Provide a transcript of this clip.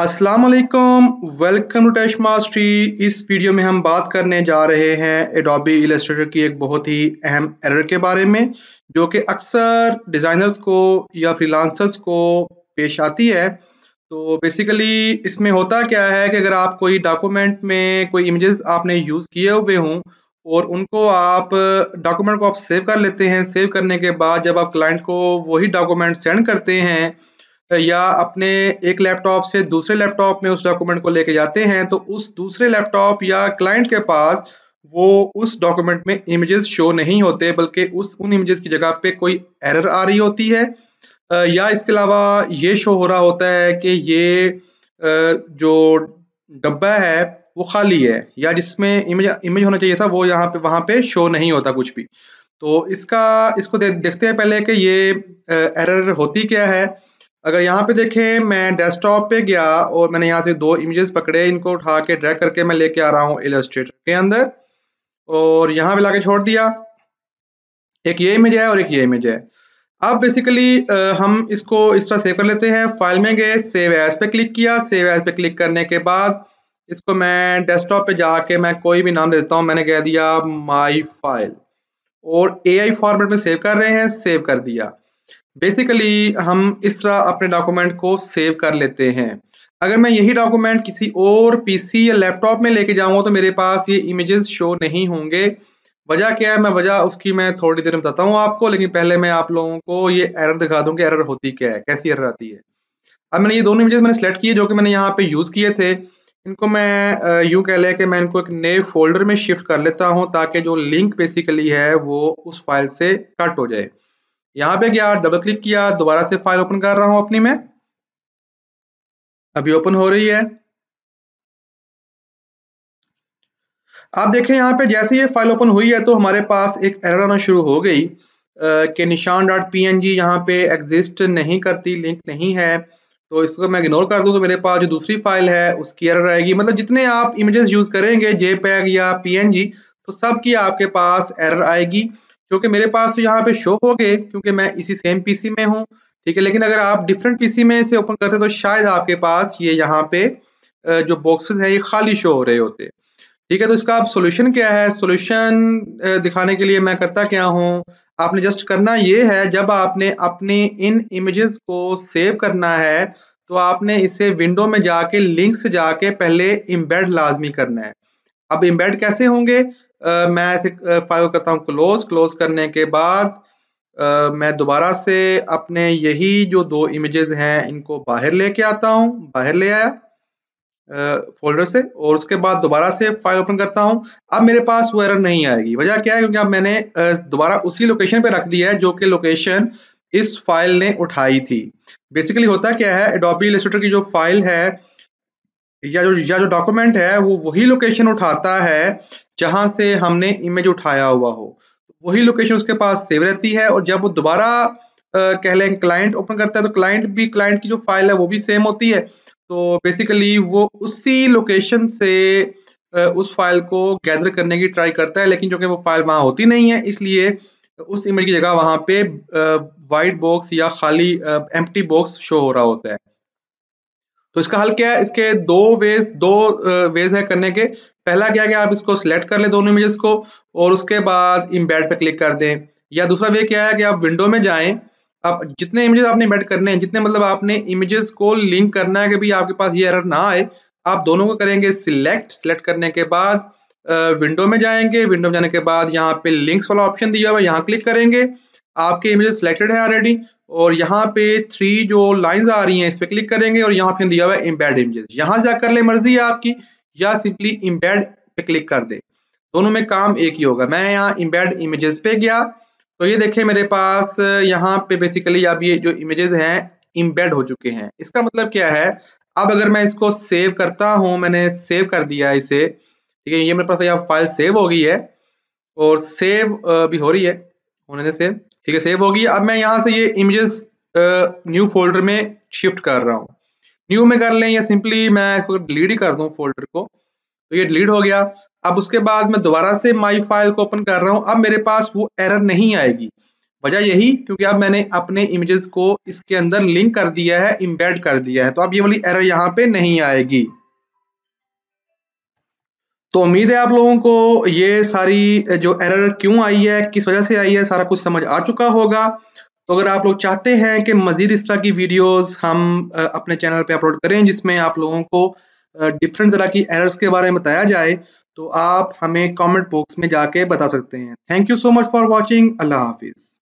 अस्सलाम वालेकुम welcome to Tash mastery इस वीडियो में हम बात करने जा रहे हैं एडोबी इलस्ट्रेटर की एक बहुत ही अहम एरर के बारे में जो कि अक्सर डिज़ाइनर्स को या फ्रीलांसर्स को पेश आती है तो बेसिकली इसमें होता क्या है कि अगर आप कोई डॉक्यूमेंट में कोई इमेजेस आपने यूज़ किए हुए हों और उनको आप डॉक्यूमेंट को आप सेव कर लेते हैं सेव करने के बाद जब आप क्लाइंट को वही डॉक्यूमेंट सेंड करते हैं या अपने एक लैपटॉप से दूसरे लैपटॉप में उस डॉक्यूमेंट को लेके जाते हैं तो उस दूसरे लैपटॉप या क्लाइंट के पास वो उस डॉक्यूमेंट में इमेजेस शो नहीं होते बल्कि उस उन इमेजेस की जगह पे कोई एरर आ रही होती है या इसके अलावा ये शो हो रहा होता है कि ये जो डब्बा है वो खाली है या जिसमें इमेज इमेज होना चाहिए था वो यहाँ पे वहाँ पे शो नहीं होता कुछ भी तो इसका इसको दे, देखते हैं पहले कि ये एरर होती क्या है अगर यहाँ पे देखें मैं डेस्कटॉप पे गया और मैंने यहाँ से दो इमेजेस पकड़े इनको उठा के ड्रैग करके मैं लेके आ रहा हूँ इलस्ट्रेटर के अंदर और यहाँ पे लाके छोड़ दिया एक ये इमेज है और एक ये इमेज है अब बेसिकली हम इसको इस तरह सेव कर लेते हैं फाइल में गए सेव एज पे क्लिक किया सेव एज पे क्लिक करने के बाद इसको मैं डेस्कटॉप पे जाके मैं कोई भी नाम देता हूँ मैंने कह दिया माई फाइल और ए आई फॉर्मेट में सेव कर रहे हैं सेव कर दिया बेसिकली हम इस तरह अपने डॉक्यूमेंट को सेव कर लेते हैं अगर मैं यही डॉक्यूमेंट किसी और पीसी या लैपटॉप में लेके जाऊंगा तो मेरे पास ये इमेजेस शो नहीं होंगे वजह क्या है मैं वजह उसकी मैं थोड़ी देर में बताता हूँ आपको लेकिन पहले मैं आप लोगों को ये एरर दिखा दूँ कि एरर होती क्या है कैसी एरर आती है अब मैंने ये दोनों इमेजेस मैंने सेलेक्ट किए जो कि मैंने यहाँ पे यूज़ किए थे इनको मैं यूँ कह लें कि मैं इनको एक नए फोल्डर में शिफ्ट कर लेता हूँ ताकि जो लिंक बेसिकली है वो उस फाइल से कट हो जाए यहाँ पे गया डबल क्लिक किया दोबारा से फाइल ओपन कर रहा हूं अपनी में अभी ओपन हो रही है आप देखें यहाँ पे जैसे ये फाइल ओपन हुई है तो हमारे पास एक एरर आना शुरू हो गई कि निशान डॉट पी एन जी यहाँ पे एग्जिस्ट नहीं करती लिंक नहीं है तो इसको मैं इग्नोर कर दूं तो मेरे पास जो दूसरी फाइल है उसकी एरर आएगी मतलब जितने आप इमेजेस यूज़ करेंगे जे या पी तो सब की आपके पास एरर आएगी क्योंकि मेरे पास तो यहाँ पे शो हो गए क्योंकि मैं इसी सेम पीसी में हूँ ठीक है लेकिन अगर आप डिफरेंट पीसी में इसे ओपन करते तो शायद आपके पास ये यहाँ पे जो बॉक्सेस है ये खाली शो हो रहे होते ठीक है तो इसका आप सोल्यूशन क्या है सोल्यूशन दिखाने के लिए मैं करता क्या हूँ आपने जस्ट करना ये है जब आपने अपने इन इमेजेस को सेव करना है तो आपने इसे विंडो में जाके लिंक से जाके पहले इम्बेड लाजमी करना है अब इम्बेड कैसे होंगे मैं इसे फाइल करता हूँ क्लोज क्लोज करने के बाद आ, मैं दोबारा से अपने यही जो दो इमेजेस हैं इनको बाहर लेके आता हूँ बाहर ले आया फोल्डर से और उसके बाद दोबारा से फाइल ओपन करता हूँ अब मेरे पास वो एरर नहीं आएगी वजह क्या है क्योंकि अब मैंने दोबारा उसी लोकेशन पे रख दिया है जो कि लोकेशन इस फाइल ने उठाई थी बेसिकली होता क्या है एडोबी लिस्टर की जो फाइल है या जो या जो डॉक्यूमेंट है वो वही लोकेशन उठाता है जहां से हमने इमेज उठाया हुआ हो वही लोकेशन उसके पास सेव रहती है और जब वो दोबारा कह लें क्लाइंट ओपन करता है तो क्लाइंट भी क्लाइंट की जो फाइल है वो भी सेम होती है तो बेसिकली वो उसी लोकेशन से उस फाइल को गैदर करने की ट्राई करता है लेकिन जो कि वो फाइल वहां होती नहीं है इसलिए उस इमेज की जगह वहां पे वाइट बॉक्स या खाली एम बॉक्स शो हो रहा होता है तो इसका हल क्या है इसके दो वेज दो वेज है करने के पहला क्या क्या आप इसको सिलेक्ट कर ले दोनों इमेजेस को और उसके बाद इम्बेड पर क्लिक कर दें या दूसरा वे क्या है कि आप विंडो में जाएं आप जितने इमेजेस आपने इम्बेड करने हैं जितने मतलब आपने इमेजेस को लिंक करना है कि भाई आपके पास ये एरर ना आए आप दोनों को करेंगे सिलेक्ट सिलेक्ट करने के बाद विंडो में जाएंगे विंडो में जाने के बाद यहाँ पे लिंक्स वाला ऑप्शन दिया हुआ है यहाँ क्लिक करेंगे आपके इमेजेस सिलेक्टेड है ऑलरेडी और यहाँ पे थ्री जो लाइन्स आ रही हैं इस पर क्लिक करेंगे और यहाँ पे दिया हुआ है इम्बेड इमेजेस यहाँ से कर ले मर्जी है आपकी या सिंपली इम्बेड पे क्लिक कर दे दोनों में काम एक ही होगा मैं यहाँ इम्बेड इमेजेस पे गया तो ये देखें मेरे पास यहाँ पे बेसिकली अब ये जो इमेजेस हैं इम्बेड हो चुके हैं इसका मतलब क्या है अब अगर मैं इसको सेव करता हूँ मैंने सेव कर दिया इसे ठीक है ये मेरे पास यहाँ फाइल सेव हो गई है और सेव भी हो रही है होने से सेव ठीक है सेव होगी अब मैं यहाँ से ये इमेजेस न्यू फोल्डर में शिफ्ट कर रहा हूँ न्यू में कर लें या सिंपली मैं इसको डिलीट ही कर दूं फोल्डर को तो ये डिलीट हो गया अब उसके बाद मैं दोबारा से माई फाइल को ओपन कर रहा हूं अब मेरे पास वो एरर नहीं आएगी वजह यही क्योंकि अब मैंने अपने इमेजेस को इसके अंदर लिंक कर दिया है इम्बेड कर दिया है तो अब ये वाली एरर यहाँ पे नहीं आएगी तो उम्मीद है आप लोगों को ये सारी जो एरर क्यों आई है किस वजह से आई है सारा कुछ समझ आ चुका होगा तो अगर आप लोग चाहते हैं कि मज़ीद इस तरह की वीडियोस हम अपने चैनल पे अपलोड करें जिसमें आप लोगों को डिफरेंट तरह की एरर्स के बारे में बताया जाए तो आप हमें कमेंट बॉक्स में जाके बता सकते हैं thank you so much for watching अल्लाह हाफिज़